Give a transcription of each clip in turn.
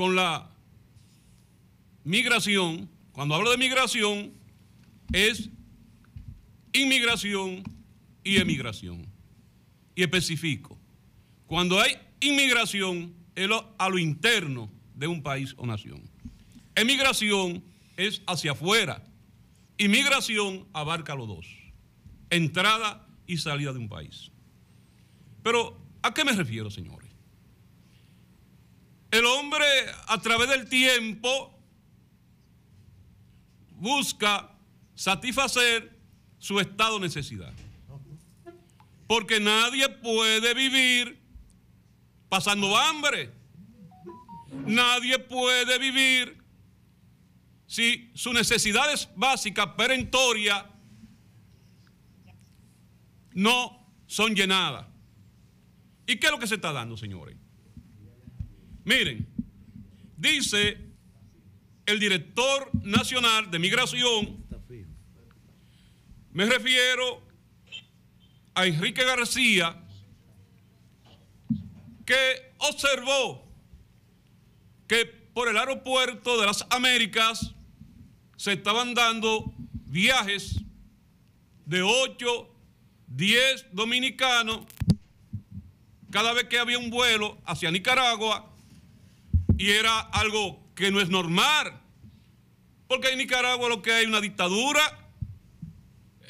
con la migración, cuando hablo de migración, es inmigración y emigración. Y especifico, cuando hay inmigración es a lo interno de un país o nación. Emigración es hacia afuera. Inmigración abarca los dos. Entrada y salida de un país. Pero, ¿a qué me refiero, señores? el hombre a través del tiempo busca satisfacer su estado de necesidad. Porque nadie puede vivir pasando hambre. Nadie puede vivir si sus necesidades básicas, perentorias, no son llenadas. ¿Y qué es lo que se está dando, señores? Miren, dice el director nacional de migración, me refiero a Enrique García, que observó que por el aeropuerto de las Américas se estaban dando viajes de 8, 10 dominicanos cada vez que había un vuelo hacia Nicaragua y era algo que no es normal. Porque en Nicaragua lo que hay es una dictadura.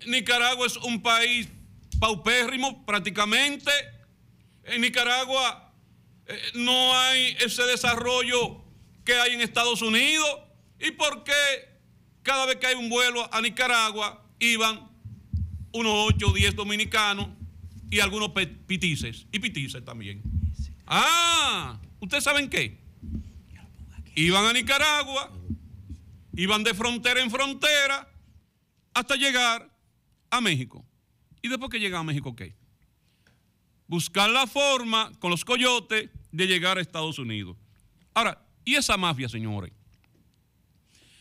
Nicaragua es un país paupérrimo prácticamente. En Nicaragua eh, no hay ese desarrollo que hay en Estados Unidos. ¿Y por qué cada vez que hay un vuelo a Nicaragua iban unos 8 o 10 dominicanos y algunos pitices? Y pitices también. Ah, ¿ustedes saben qué? Iban a Nicaragua, iban de frontera en frontera hasta llegar a México. ¿Y después que llegan a México qué? Buscar la forma con los coyotes de llegar a Estados Unidos. Ahora, ¿y esa mafia, señores?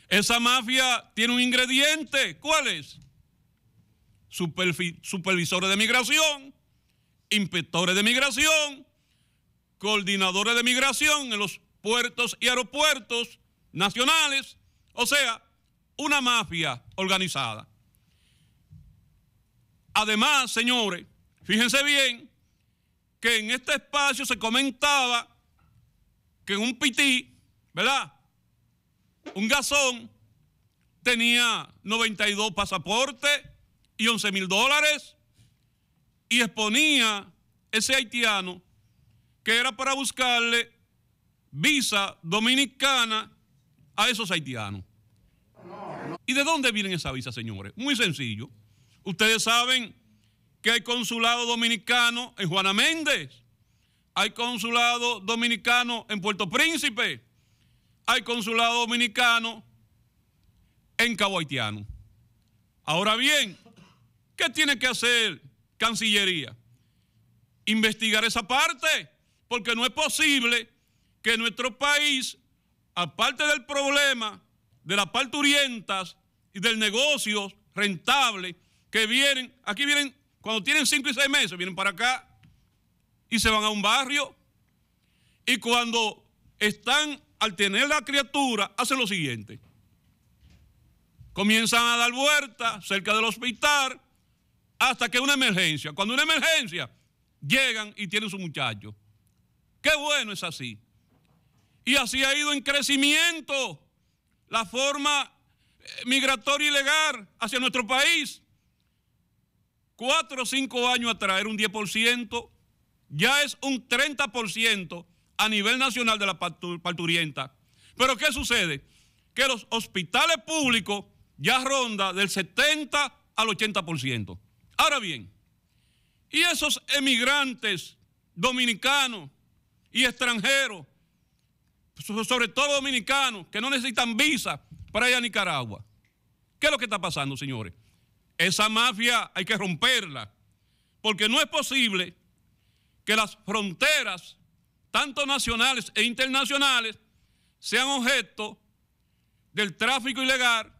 Esa mafia tiene un ingrediente. ¿Cuál es? supervisores de migración, inspectores de migración, coordinadores de migración en los puertos y aeropuertos nacionales, o sea, una mafia organizada. Además, señores, fíjense bien que en este espacio se comentaba que un pití, ¿verdad? Un gasón tenía 92 pasaportes y 11 mil dólares y exponía ese haitiano que era para buscarle visa dominicana a esos haitianos. ¿Y de dónde vienen esa visa señores? Muy sencillo. Ustedes saben que hay consulado dominicano en Juana Méndez, hay consulado dominicano en Puerto Príncipe, hay consulado dominicano en Cabo Haitiano. Ahora bien, ¿qué tiene que hacer Cancillería? Investigar esa parte, porque no es posible que nuestro país, aparte del problema de las parturientas y del negocio rentable que vienen, aquí vienen, cuando tienen cinco y seis meses, vienen para acá y se van a un barrio. Y cuando están al tener la criatura, hacen lo siguiente. Comienzan a dar vueltas cerca del hospital hasta que una emergencia. Cuando una emergencia, llegan y tienen su muchacho. Qué bueno es así y así ha ido en crecimiento la forma eh, migratoria ilegal hacia nuestro país. Cuatro o cinco años atrás era un 10%, ya es un 30% a nivel nacional de la parturienta. Pero ¿qué sucede? Que los hospitales públicos ya ronda del 70 al 80%. Ahora bien, y esos emigrantes dominicanos y extranjeros sobre todo dominicanos, que no necesitan visa para ir a Nicaragua. ¿Qué es lo que está pasando, señores? Esa mafia hay que romperla, porque no es posible que las fronteras, tanto nacionales e internacionales, sean objeto del tráfico ilegal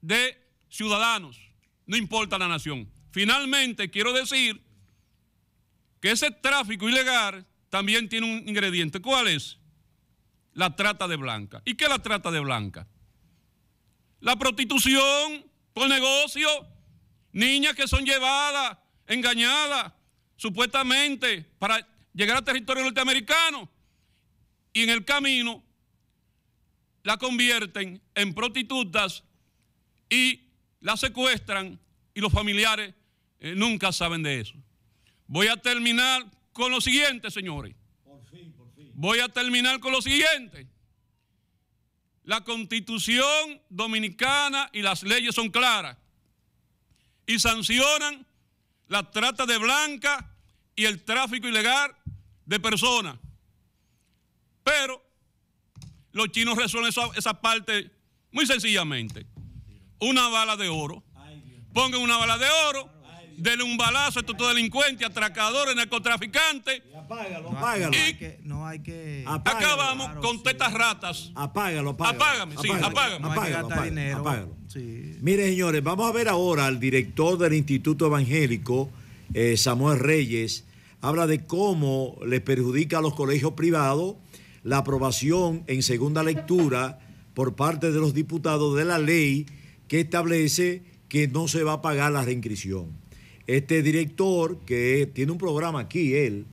de ciudadanos, no importa la nación. Finalmente, quiero decir que ese tráfico ilegal también tiene un ingrediente. ¿Cuál es? la trata de blanca. ¿Y qué la trata de blanca? La prostitución por negocio, niñas que son llevadas, engañadas, supuestamente para llegar al territorio norteamericano y en el camino la convierten en prostitutas y la secuestran y los familiares eh, nunca saben de eso. Voy a terminar con lo siguiente, señores. Voy a terminar con lo siguiente. La constitución dominicana y las leyes son claras y sancionan la trata de blanca y el tráfico ilegal de personas. Pero los chinos resuelven esa, esa parte muy sencillamente. Una bala de oro. Pongan una bala de oro Dele un balazo a estos delincuentes, atracadores, narcotraficantes. apágalo, apágalo. no hay que. acabamos con estas tetas ratas. Apágalo, apágalo. Apágame, sí, apágame. Apágalo, apágalo, apágalo. Mire, señores, vamos a ver ahora al director del Instituto Evangélico, eh, Samuel Reyes, habla de cómo le perjudica a los colegios privados la aprobación en segunda lectura por parte de los diputados de la ley que establece que no se va a pagar la reinscripción este director que tiene un programa aquí, él,